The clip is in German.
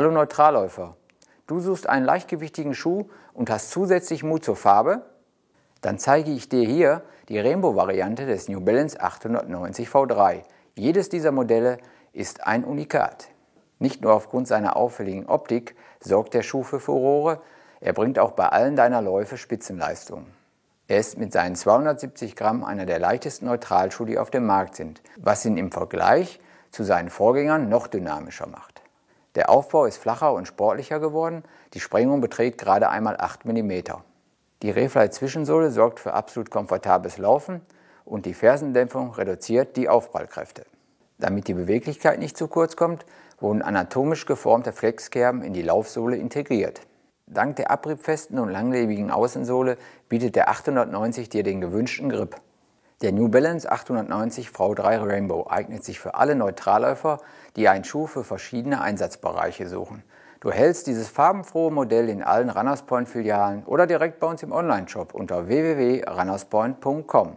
Hallo Neutralläufer, du suchst einen leichtgewichtigen Schuh und hast zusätzlich Mut zur Farbe? Dann zeige ich dir hier die Rainbow-Variante des New Balance 890 V3. Jedes dieser Modelle ist ein Unikat. Nicht nur aufgrund seiner auffälligen Optik sorgt der Schuh für Furore, er bringt auch bei allen deiner Läufe Spitzenleistungen. Er ist mit seinen 270 Gramm einer der leichtesten Neutralschuhe, die auf dem Markt sind, was ihn im Vergleich zu seinen Vorgängern noch dynamischer macht. Der Aufbau ist flacher und sportlicher geworden, die Sprengung beträgt gerade einmal 8 mm. Die Refly-Zwischensohle sorgt für absolut komfortables Laufen und die Fersendämpfung reduziert die Aufprallkräfte. Damit die Beweglichkeit nicht zu kurz kommt, wurden anatomisch geformte Flexkerben in die Laufsohle integriert. Dank der abriebfesten und langlebigen Außensohle bietet der 890 dir den gewünschten Grip. Der New Balance 890 V3 Rainbow eignet sich für alle Neutralläufer, die einen Schuh für verschiedene Einsatzbereiche suchen. Du hältst dieses farbenfrohe Modell in allen Runners Point Filialen oder direkt bei uns im Onlineshop unter www.runnerspoint.com.